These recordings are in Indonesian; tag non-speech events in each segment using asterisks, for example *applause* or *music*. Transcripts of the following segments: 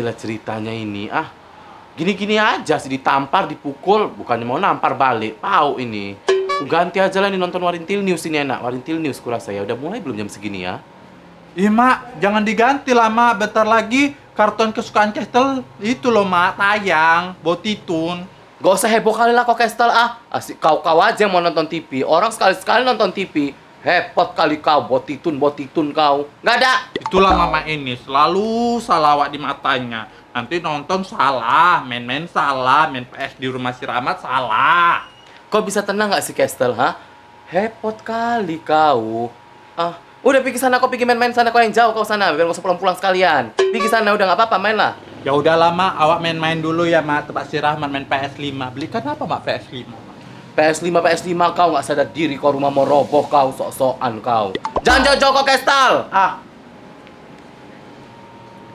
adalah ceritanya ini. Ah, gini-gini aja sih ditampar, dipukul, bukannya mau nampar balik. Pau ini. Ganti aja lah nih nonton Warintil News ini enak. Warintil News kurasa ya. Udah mulai belum jam segini ya? Iya, Mak. Jangan diganti lah, Mak. Bentar lagi karton kesukaan Kestel itu loh, Mak. Tayang. Botitun. Gak usah heboh kali lah kok Kestel, ah. Asik kau-kau aja mau nonton TV. Orang sekali-sekali nonton TV. Hebat kali kau, botitun, botitun kau. Nggak ada. Itulah mama ini, selalu salah wak di matanya. Nanti nonton salah, main-main salah, main PS di rumah si Ramat salah. Kau bisa tenang nggak sih, Kestel, ha? Hebat kali kau. Ah, udah pergi sana, kau pergi main-main sana, kau yang jauh, kau sana. Biar nggak pulang-pulang sekalian. Pergi sana, udah nggak apa-apa, main lah. Ya udah lama, awak main-main dulu ya, Mak. Tempat si Rahman main PS5. Belikan apa, Mak, PS5? PS5 PS5 kau nggak sadar diri kau rumah mau roboh kau sok-sokan kau. Jangan jauh-jauh kau kestal. Ah.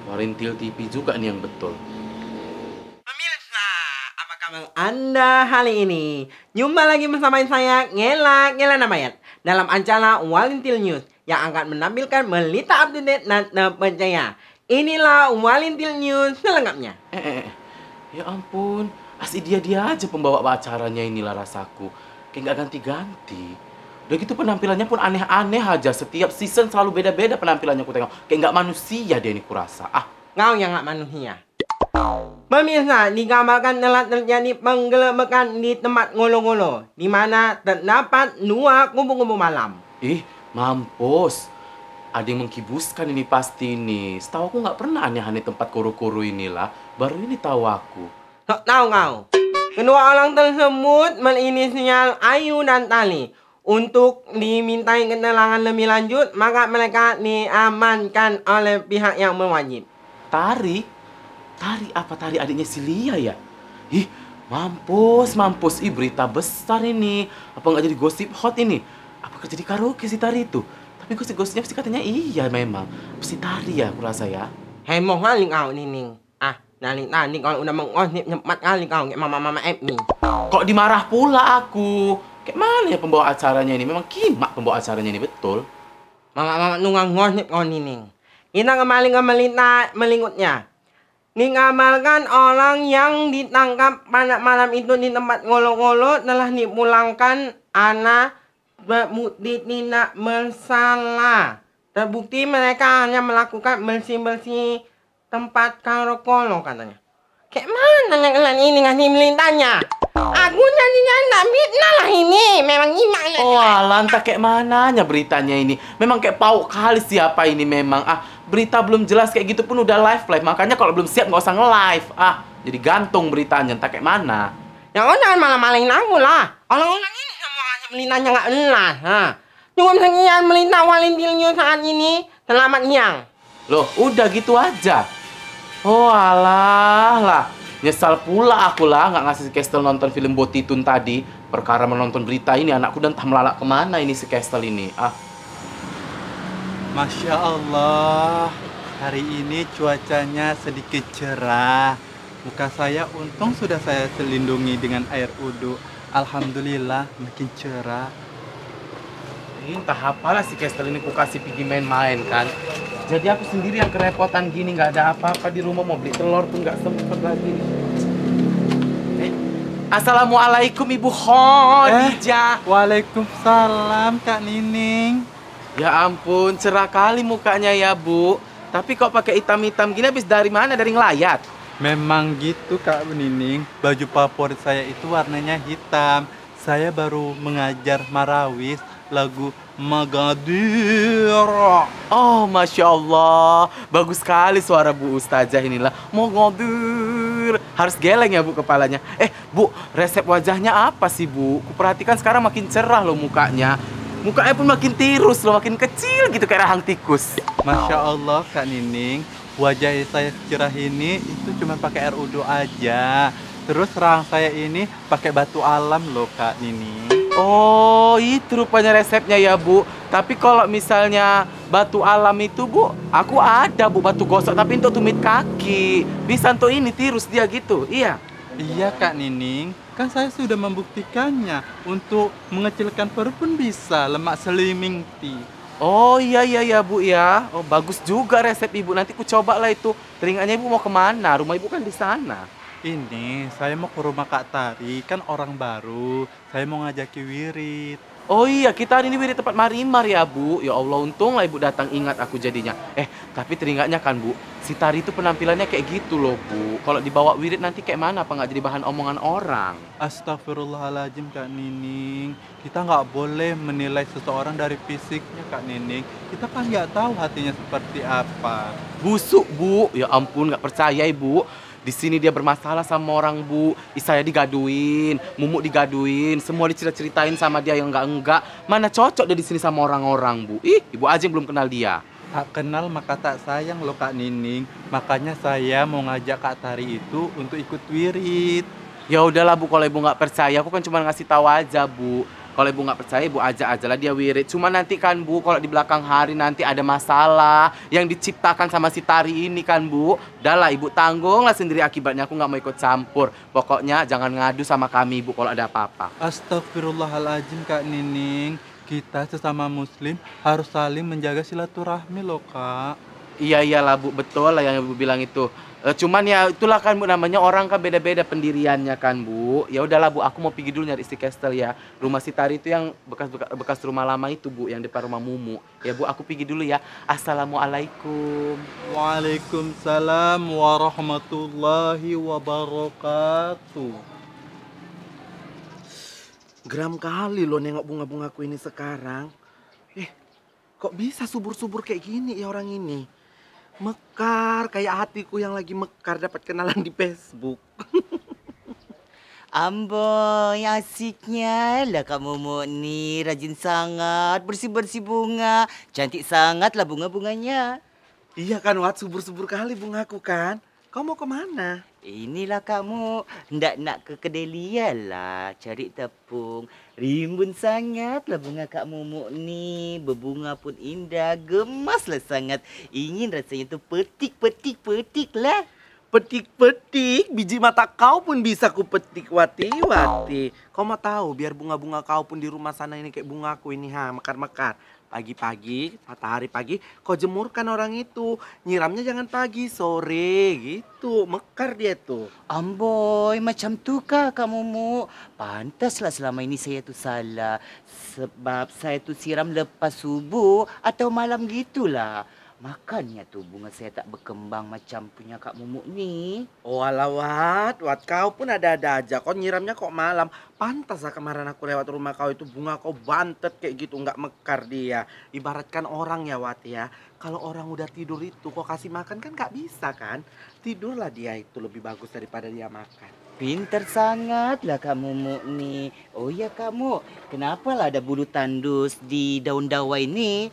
Marintil TV juga nih yang betul. Pemirsa, apa kabar Anda hari ini? Jumpa lagi bersama saya Ngela Ngela namanya dalam acara Walintil News yang akan menampilkan melita update dan percaya. Inilah Walintil News selengkapnya. Eh, eh, eh. ya ampun, Asli dia-dia aja pembawa acaranya inilah rasaku. Kayak nggak ganti-ganti. Udah gitu penampilannya pun aneh-aneh aja. Setiap season selalu beda-beda penampilannya aku tengok. Kayak nggak manusia dia ini kurasa. Ah. Ngau yang nggak manusia. Pemirsa, digambarkan telah terjadi penggelebekan di tempat ngolo-ngolo, di mana terdapat dua kumpul-kumpul malam. Ih, mampus. Ada yang mengkibuskan ini pasti ini. Setahu aku nggak pernah aneh-aneh tempat koro-koro inilah. Baru ini tahu aku. Tau orang tersebut menginisial Ayu dan Tali. Untuk dimintai keterangan lebih lanjut, maka mereka diamankan oleh pihak yang berwajib. Tari? Tari apa Tari adiknya si Lia ya? Ih, mampus, mampus. Ih, berita besar ini. Apa nggak jadi gosip hot ini? Apa kerja di karaoke si Tari itu? Tapi gosip-gosipnya pasti katanya iya memang. Si Tari ya, kurasa ya. Hei, mau ngaling kau, Nining. Nani nani kalau udah mengosnip oh, nyemat kali kau kayak mama mama Emi. Kok dimarah pula aku? Kayak mana ya pembawa acaranya ini? Memang kimak pembawa acaranya ini betul. Mama mama nungang ngosnip oh, kau ini. Ina ngemaling ngemelinta melingutnya. Diamalkan orang yang ditangkap pada malam itu di tempat ngolo-ngolo telah dipulangkan anak terbukti tidak bersalah. Terbukti mereka hanya melakukan bersih-bersih tempat karo katanya. Kayak mana ngelan ini ngasih melintanya? Aku nantinya nak fitnah lah ini. Memang imak ya. Oh, lantak kayak mananya beritanya ini. Memang kayak pau kali siapa ini memang. Ah, berita belum jelas kayak gitu pun udah live live. Makanya kalau belum siap nggak usah nge-live. Ah, jadi gantung beritanya entah kayak mana. Ya oh, jangan malah malahin aku lah. Orang-orang ini semua ngasih melintanya nggak enak. Ha. Cuma sekian melintah walintilnya saat ini. Selamat siang. Loh, udah gitu aja. Oh alah lah, nyesal pula aku lah nggak ngasih si Kestel nonton film Botitun tadi. Perkara menonton berita ini anakku dan tak melalak kemana ini si Kestel ini. Ah. Masya Allah, hari ini cuacanya sedikit cerah. Muka saya untung sudah saya selindungi dengan air udu. Alhamdulillah makin cerah dimatiin tahap apalah si Kestel ini ku kasih pergi main-main kan jadi aku sendiri yang kerepotan gini nggak ada apa-apa di rumah mau beli telur tuh nggak sempet lagi eh, Assalamualaikum Ibu Khadijah eh, Waalaikumsalam Kak Nining Ya ampun, cerah kali mukanya ya Bu Tapi kok pakai hitam-hitam gini habis dari mana? Dari ngelayat? Memang gitu Kak Nining, baju favorit saya itu warnanya hitam saya baru mengajar marawis lagu Magadir. Oh, Masya Allah. Bagus sekali suara Bu Ustazah inilah. Magadir. Harus geleng ya, Bu, kepalanya. Eh, Bu, resep wajahnya apa sih, Bu? Kuperhatikan sekarang makin cerah loh mukanya. Mukanya pun makin tirus loh, makin kecil gitu kayak rahang tikus. Masya Allah, Kak Nining. Wajah saya cerah ini itu cuma pakai air udu aja. Terus rahang saya ini pakai batu alam loh, Kak Nining. Oh, itu rupanya resepnya ya, Bu. Tapi kalau misalnya batu alam itu, Bu, aku ada, Bu, batu gosok tapi untuk tumit kaki. Bisa untuk ini tirus dia gitu. Iya. Iya, Kak Nining. Kan saya sudah membuktikannya. Untuk mengecilkan perut pun bisa, lemak seliming tea. Oh iya iya ya Bu ya. Oh bagus juga resep Ibu. Nanti ku cobalah itu. Teringatnya Ibu mau kemana? Rumah Ibu kan di sana. Ini, saya mau ke rumah Kak Tari, kan orang baru. Saya mau ngajaki wirid. Oh iya, kita hari ini wirid tempat Marimar ya, Bu. Ya Allah, untung lah Ibu datang ingat aku jadinya. Eh, tapi teringatnya kan, Bu, si tari itu penampilannya kayak gitu loh bu kalau dibawa wirid nanti kayak mana apa nggak jadi bahan omongan orang Astagfirullahaladzim Kak Nining kita nggak boleh menilai seseorang dari fisiknya Kak Nining kita kan nggak tahu hatinya seperti apa busuk bu ya ampun nggak percaya ibu di sini dia bermasalah sama orang bu Isaya digaduin Mumuk digaduin semua dicerita-ceritain sama dia yang enggak enggak mana cocok dia di sini sama orang-orang bu ih ibu aja belum kenal dia tak kenal maka tak sayang loh Kak Nining. Makanya saya mau ngajak Kak Tari itu untuk ikut wirid. Ya udahlah Bu, kalau Ibu nggak percaya, aku kan cuma ngasih tahu aja Bu. Kalau Ibu nggak percaya, Ibu ajak aja lah dia wirid. Cuma nanti kan Bu, kalau di belakang hari nanti ada masalah yang diciptakan sama si Tari ini kan Bu. Udahlah Ibu tanggunglah sendiri akibatnya aku nggak mau ikut campur. Pokoknya jangan ngadu sama kami Bu kalau ada apa-apa. Astagfirullahaladzim Kak Nining kita sesama muslim harus saling menjaga silaturahmi loh kak iya iyalah bu betul lah yang ibu bilang itu e, cuman ya itulah kan bu namanya orang kan beda-beda pendiriannya kan bu ya udahlah bu aku mau pergi dulu nyari si Kestel ya rumah si Tari itu yang bekas bekas rumah lama itu bu yang depan rumah Mumu ya bu aku pergi dulu ya assalamualaikum waalaikumsalam warahmatullahi wabarakatuh Geram kali lo nengok bunga-bungaku ini sekarang. Eh, kok bisa subur-subur kayak gini ya orang ini? Mekar kayak hatiku yang lagi mekar dapat kenalan di Facebook. *laughs* Amboi, asiknya lah kamu Mok ni. Rajin sangat, bersih-bersih bunga. Cantik sangatlah bunga-bunganya. Iya kan Wat, subur-subur kali bungaku kan. Kau mau ke mana? Inilah kamu. Ndak nak ke kedelia lah. Cari tepung. Rimbun sangatlah bunga Kak Mumuk ni. Berbunga pun indah. Gemaslah sangat. Ingin rasanya tu petik, petik, petik lah. Petik-petik, biji mata kau pun bisa ku petik wati-wati. Kau mau tahu biar bunga-bunga kau pun di rumah sana ini kayak bunga aku ini ha, mekar-mekar. pagi-pagi, matahari pagi, kau jemurkan orang itu. Nyiramnya jangan pagi, sore gitu. Mekar dia tuh. amboi macam tu kah kamu, Mu? Pantaslah selama ini saya tu salah. Sebab saya tu siram lepas subuh atau malam gitulah. makannya tuh bunga saya tak berkembang macam punya Kak Mumuk ni. Oh alah Wat, kau pun ada-ada aja. Kau nyiramnya kok malam. Pantas lah kemarin aku lewat rumah kau itu bunga kau bantet kayak gitu. Nggak mekar dia. Ibaratkan orang ya Wat ya. Kalau orang udah tidur itu kau kasih makan kan nggak bisa kan. Tidurlah dia itu lebih bagus daripada dia makan. Pinter sangat lah kak mumuk nih Oh ya kamu, kenapa lah ada bulu tandus di daun dawa ini?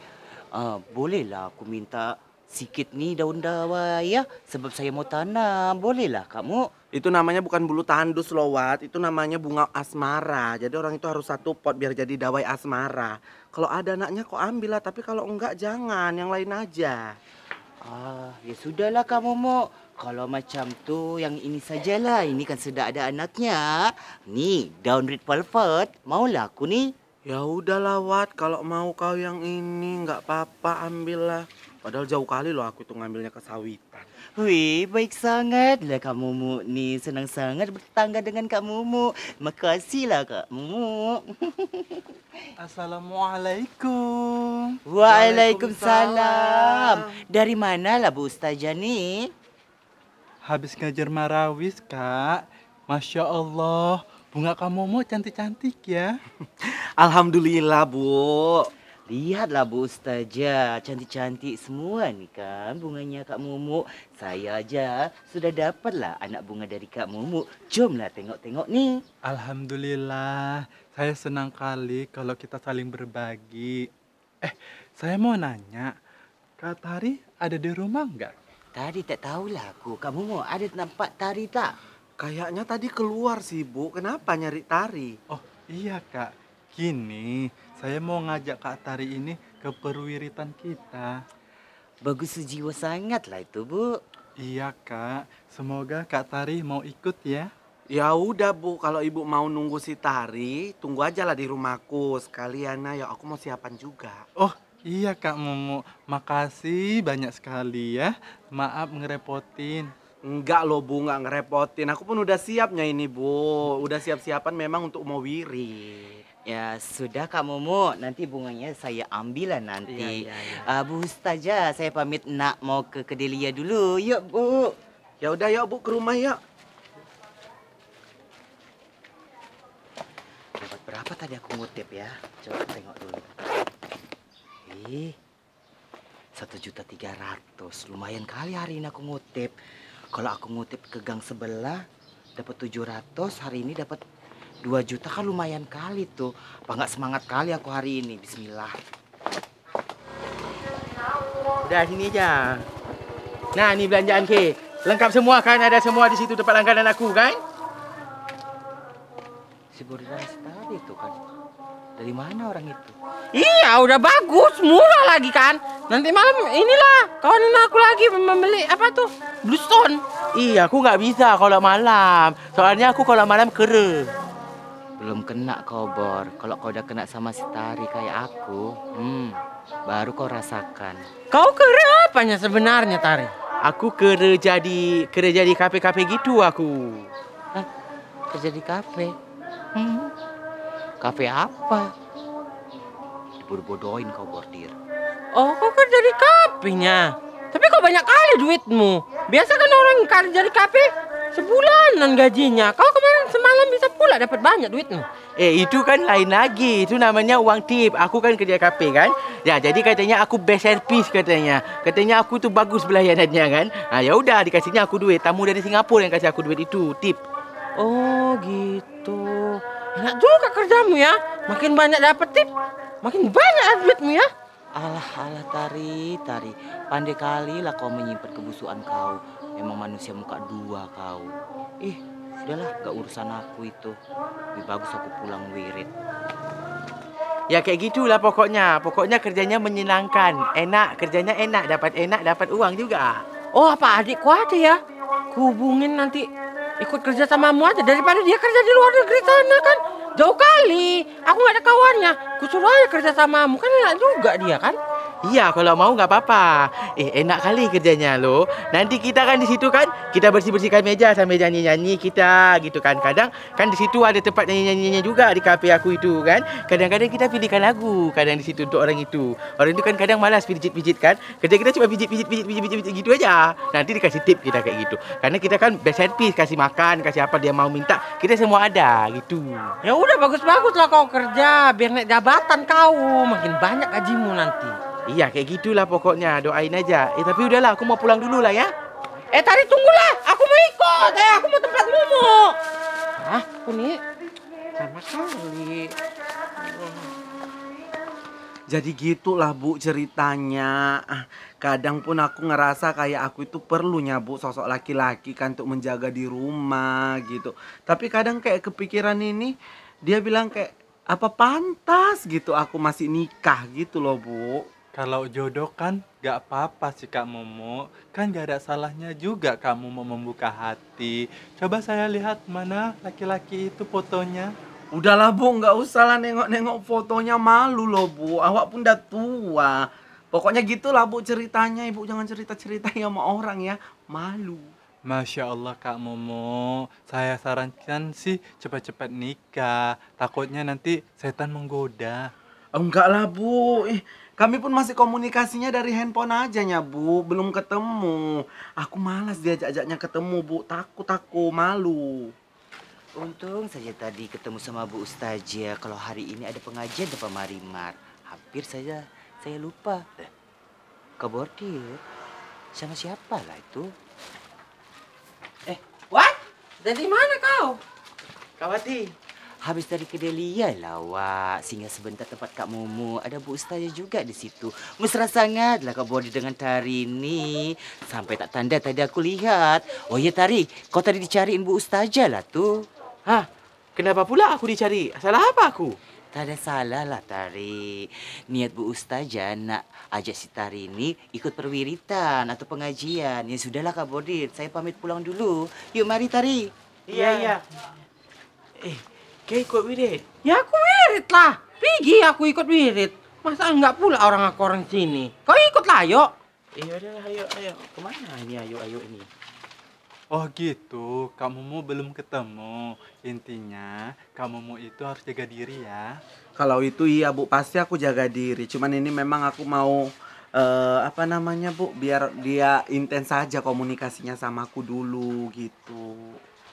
uh, bolehlah aku minta sikit ni daun dawai ya sebab saya mau tanam. Bolehlah kamu? Itu namanya bukan bulu tandus loh itu namanya bunga asmara. Jadi orang itu harus satu pot biar jadi dawai asmara. Kalau ada anaknya kok ambil lah, tapi kalau enggak jangan, yang lain aja. Ah, ya sudahlah kamu mau. Kalau macam tu yang ini sajalah, ini kan sudah ada anaknya. Ni, daun red velvet, maulah aku ni ya udah lawat kalau mau kau yang ini nggak apa-apa ambillah padahal jauh kali loh aku tuh ngambilnya ke sawitan Wih, baik sangat lah Kak Mumu nih Senang sangat bertangga dengan Kak Mumu. Makasih lah Kak Mumu. *laughs* Assalamualaikum. Waalaikumsalam. Dari mana lah Bu Ustazah nih? Habis ngajar marawis, Kak. Masya Allah, bunga kamomo cantik-cantik ya. *laughs* Alhamdulillah, Bu. Lihatlah Bu Ustazah, cantik-cantik semua ni kan bunganya Kak Mumu. Saya aja sudah dapatlah anak bunga dari Kak Mumu. Jomlah tengok-tengok ni. Alhamdulillah, saya senang kali kalau kita saling berbagi. Eh, saya mau nanya, Kak Tari ada di rumah enggak? Tadi tak tahulah aku. Kak Mumu ada tempat Tari tak? Kayaknya tadi keluar sih, Bu. Kenapa nyari Tari? Oh, iya, Kak. Gini, saya mau ngajak Kak Tari ini ke perwiritan kita. Bagus sejiwa sangat lah itu, Bu. Iya, Kak. Semoga Kak Tari mau ikut ya. Ya udah, Bu. Kalau Ibu mau nunggu si Tari, tunggu aja lah di rumahku. Sekalian ya, aku mau siapan juga. Oh, iya, Kak Mumu. Makasih banyak sekali ya. Maaf ngerepotin. Enggak loh Bu, nggak ngerepotin. Aku pun udah siapnya ini Bu. Udah siap-siapan memang untuk mau wiri Ya sudah Kak Momo, nanti bunganya saya ambil lah nanti. Ya, ya, ya. Uh, Bu Ustazah, saya pamit nak mau ke Kedelia ya dulu. Yuk Bu. Ya udah yuk Bu ke rumah yuk. Dapat berapa tadi aku ngutip ya? Coba tengok dulu. Ih, satu juta tiga ratus. Lumayan kali hari ini aku ngutip. Kalau aku ngutip ke gang sebelah, dapat 700, hari ini dapat 2 juta kan lumayan kali tuh. Apa nggak semangat kali aku hari ini? Bismillah. Udah sini aja. Nah, ini belanjaan ke Lengkap semua kan? Ada semua di situ tempat langganan aku kan? Si Boris tadi itu kan. Dari mana orang itu? Iya, udah bagus, murah lagi kan. Nanti malam inilah kawanin aku lagi membeli apa tuh? Bluestone. Iya, aku nggak bisa kalau malam. Soalnya aku kalau malam kere. Belum kena kau, Kalau kau udah kena sama si Tari kayak aku, hmm, baru kau rasakan. Kau kere apanya sebenarnya, Tari? Aku kere jadi kere jadi kafe-kafe gitu aku. Hah? Kerja di kafe? Hmm, kafe apa? Dibodoh-bodohin kau bordir. Oh, kau kerja di kafenya. Tapi kau banyak kali duitmu. Biasa kan orang kerja di kafe sebulanan gajinya. Kau kemarin semalam bisa pula dapat banyak duitmu. Eh, itu kan lain lagi. Itu namanya uang tip. Aku kan kerja kafe kan. Ya, jadi katanya aku best service katanya. Katanya aku tuh bagus pelayanannya kan. Nah, ya udah dikasihnya aku duit. Tamu dari Singapura yang kasih aku duit itu, tip. Oh, gitu gitu. Enak juga kerjamu ya. Makin banyak dapet tip, makin banyak duitmu ya. Alah, alah Tari, Tari. Pandai kali lah kau menyimpan kebusuan kau. Memang manusia muka dua kau. Ih, udahlah gak urusan aku itu. Lebih bagus aku pulang wirid. Ya kayak gitulah pokoknya. Pokoknya kerjanya menyenangkan. Enak, kerjanya enak. Dapat enak, dapat uang juga. Oh apa adikku ada ya? Kubungin nanti ikut kerja sama mu aja daripada dia kerja di luar negeri sana kan jauh kali aku nggak ada kawannya aku suruh aja kerja sama mu kan enak juga dia kan Iya, kalau mau nggak apa-apa. Eh, enak kali kerjanya lo. Nanti kita kan di situ kan, kita bersih-bersihkan meja sambil nyanyi-nyanyi kita gitu kan. Kadang kan di situ ada tempat nyanyi-nyanyinya juga di kafe aku itu kan. Kadang-kadang kita pilihkan lagu, kadang di situ untuk orang itu. Orang itu kan kadang malas pijit-pijit kan. Kerja kita cuma pijit-pijit pijit-pijit pijit gitu aja. Nanti dikasih tip kita kayak gitu. Karena kita kan best service, kasih makan, kasih apa dia mau minta, kita semua ada gitu. Ya udah bagus-bagus lah kau kerja, biar naik jabatan kau, makin banyak gajimu nanti. Iya kayak gitulah pokoknya doain aja. Eh tapi udahlah aku mau pulang dulu lah ya. Eh tadi tunggulah, aku mau ikut. Eh aku mau tempat Momo. Hah, aku sama sekali. Jadi gitulah Bu ceritanya. Ah, kadang pun aku ngerasa kayak aku itu perlu nyabu sosok laki-laki kan untuk menjaga di rumah gitu. Tapi kadang kayak kepikiran ini dia bilang kayak apa pantas gitu aku masih nikah gitu loh Bu. Kalau jodoh kan gak apa-apa sih Kak Momo. Kan gak ada salahnya juga kamu mau membuka hati. Coba saya lihat mana laki-laki itu fotonya. Udahlah Bu, gak usah lah nengok-nengok fotonya malu loh Bu. Awak pun udah tua. Pokoknya gitulah Bu ceritanya. Ibu jangan cerita-cerita ya sama orang ya. Malu. Masya Allah Kak Momo, saya sarankan sih cepat-cepat nikah. Takutnya nanti setan menggoda. Oh, enggak lah Bu, kami pun masih komunikasinya dari handphone aja ya Bu, belum ketemu. Aku malas diajak-ajaknya ketemu Bu, takut aku malu. Untung saja tadi ketemu sama Bu Ustazia kalau hari ini ada pengajian depan Marimar. Hampir saja saya lupa. Eh, ke bordir. sama siapa lah itu? Eh, what? Dari mana kau? Kawati, Habis dari kedai lian lah Singgah sebentar tempat Kak Momo. Ada Bu Ustazah juga di situ. Mesra sangatlah kau bodi dengan Tari ini Sampai tak tanda tadi aku lihat. Oh ya Tari, kau tadi dicariin Bu Ustazah lah tu. Hah? Kenapa pula aku dicari? Salah apa aku? Tak ada salah lah Tari. Niat Bu Ustazah nak ajak si Tari ini ikut perwiritan atau pengajian. Ya sudahlah Kak bodi saya pamit pulang dulu. Yuk mari Tari. Iya, ya. iya. Ya. Eh, Dia ikut wirid. Ya aku wirid lah. Pergi aku ikut wirid. Masa enggak pula orang aku orang sini? Kau ikut lah yuk. Iya, udah ayo, ayo. Kemana ini ayo, ayo ini? Oh gitu, kamu mau belum ketemu. Intinya, kamu mau itu harus jaga diri ya. Kalau itu iya bu, pasti aku jaga diri. Cuman ini memang aku mau uh, apa namanya bu, biar dia intens saja komunikasinya sama aku dulu gitu.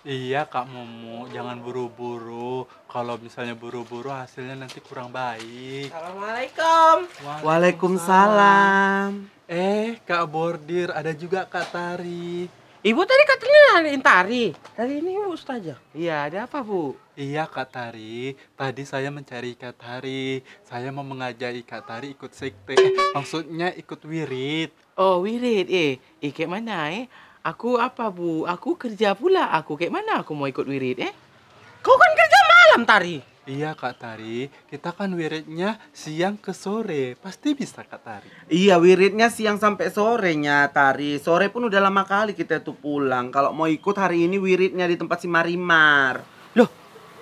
Iya Kak Mumu, jangan buru-buru. Kalau misalnya buru-buru hasilnya nanti kurang baik. Assalamualaikum. Waalaikumsalam. Eh, Kak Bordir, ada juga Kak Tari. Ibu tadi katanya Intari. Tadi ini Ibu Ustazah. Iya, ada apa Bu? Iya Kak Tari, tadi saya mencari Kak Tari. Saya mau mengajak Kak Tari ikut sekte. Eh, maksudnya ikut wirid. Oh, wirid. Eh, eh mana eh? Aku apa, Bu? Aku kerja pula. Aku kayak mana aku mau ikut wirid, eh? Kau kan kerja malam, Tari. Iya, Kak Tari. Kita kan wiridnya siang ke sore. Pasti bisa, Kak Tari. Iya, wiridnya siang sampai sorenya, Tari. Sore pun udah lama kali kita tuh pulang. Kalau mau ikut hari ini wiridnya di tempat si Marimar. Loh,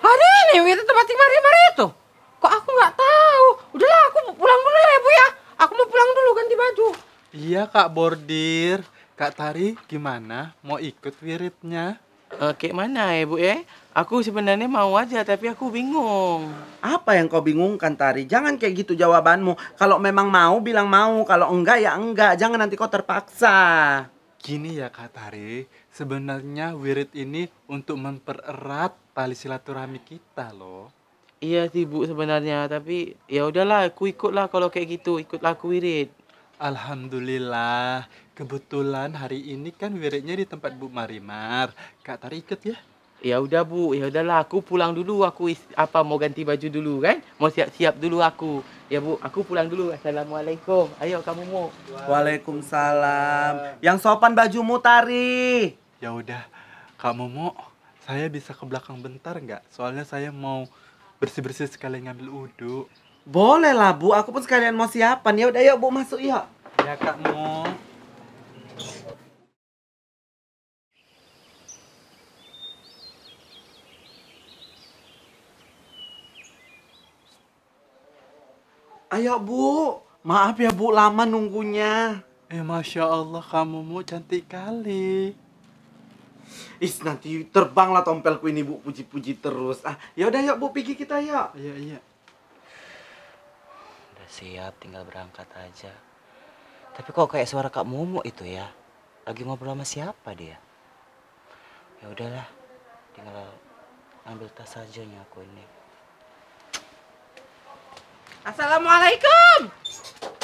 hari ini wirid tempat si Marimar itu? Kok aku nggak tahu? Udahlah, aku pulang dulu ya, Bu ya. Aku mau pulang dulu ganti baju. Iya, Kak Bordir. Kak Tari gimana? Mau ikut wiridnya? Uh, mana ya, Bu ya? Aku sebenarnya mau aja, tapi aku bingung. Apa yang kau bingungkan, Tari? Jangan kayak gitu jawabanmu. Kalau memang mau, bilang mau. Kalau enggak, ya enggak. Jangan nanti kau terpaksa. Gini ya, Kak Tari. Sebenarnya wirid ini untuk mempererat tali silaturahmi kita loh. Iya sih, Bu, sebenarnya. Tapi ya udahlah, aku ikut lah kalau kayak gitu. Ikutlah aku wirid. Alhamdulillah, Kebetulan hari ini kan wiridnya di tempat Bu Marimar. Kak Tari ikut ya. Ya udah Bu, ya udahlah aku pulang dulu aku apa mau ganti baju dulu kan? Mau siap-siap dulu aku. Ya Bu, aku pulang dulu. Assalamualaikum. Ayo kamu mau. Waalaikumsalam. Yang sopan bajumu Tari. Ya udah, kamu mau saya bisa ke belakang bentar nggak? Soalnya saya mau bersih-bersih sekalian ngambil uduk. Boleh lah Bu, aku pun sekalian mau siapan. Ya udah yuk Bu masuk yuk. Ya Kak mau. Ayo bu, maaf ya bu lama nunggunya. Eh masya Allah kamu mu cantik kali. Is nanti terbanglah tompelku ini bu puji-puji terus. Ah yaudah yuk bu pergi kita yuk. Iya iya. Udah siap tinggal berangkat aja. Tapi kok kayak suara Kak mumu itu ya? Lagi ngobrol sama siapa dia? Ya udahlah, tinggal ambil tas aja aku ini. Assalamualaikum.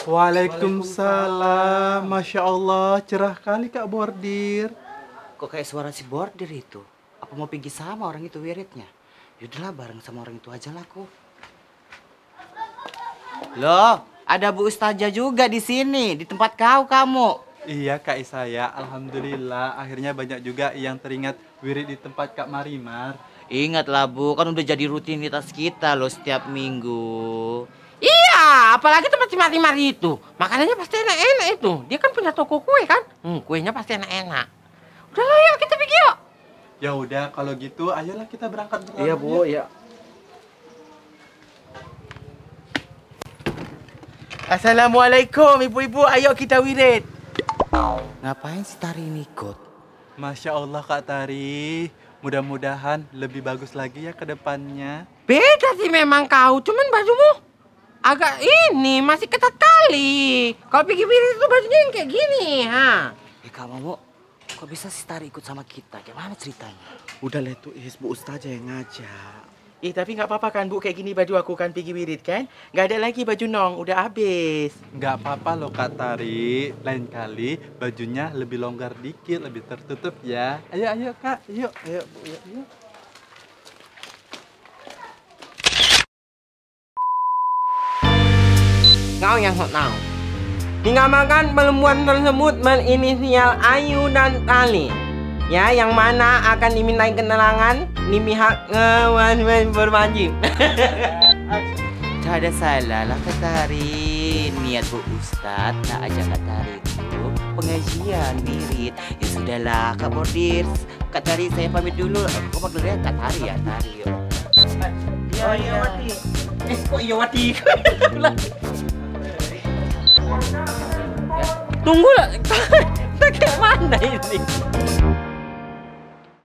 Waalaikumsalam. Masya Allah, cerah kali Kak Bordir. Kok kayak suara si Bordir itu? Apa mau pergi sama orang itu wiridnya? Yaudahlah, bareng sama orang itu aja lah ku. Loh, ada Bu Ustazah juga di sini, di tempat kau kamu. Iya Kak Isaya, Alhamdulillah akhirnya banyak juga yang teringat wirid di tempat Kak Marimar. Ingatlah Bu, kan udah jadi rutinitas kita loh setiap minggu apalagi tempat si Mari-Mari itu. Makanannya pasti enak-enak itu. Dia kan punya toko kue kan? Hmm, kuenya pasti enak-enak. Udah lah, yuk kita pergi yuk. Ya udah, kalau gitu ayolah kita berangkat Iya, Bu, ya. Assalamualaikum ibu-ibu, ayo kita wirid. Ngapain si Tari ini, ikut? Masya Allah Kak Tari, mudah-mudahan lebih bagus lagi ya ke depannya. Beda sih memang kau, cuman bajumu agak ini masih ketat kali. Kalau pikir-pikir itu bajunya yang kayak gini, ha. Eh kamu, Bu. Kok bisa si Tari ikut sama kita? Gimana ceritanya? Udah lah tuh, Is, Bu Ustaz yang ngajak. Eh tapi nggak apa-apa kan Bu kayak gini baju aku kan pergi wirid kan? Nggak ada lagi baju nong, udah habis. Nggak apa-apa loh Kak Tari, lain kali bajunya lebih longgar dikit, lebih tertutup ya. Ayo ayo Kak, yuk ayo Bu, yuk. yuk. Tahu yang sok tahu. Dinamakan perempuan tersebut berinisial Ayu dan Tali. Ya, yang mana akan dimintai keterangan di pihak uh, berwajib. Tidak ada salah lah kata hari niat bu ustad tak ajak kata hari itu pengajian mirip. ya sudahlah kak bordir kata hari saya pamit dulu aku panggilnya kata hari ya kata ya. oh, iya eh kok iya *laughs* Tunggu, lah, *laughs* ke mana ini?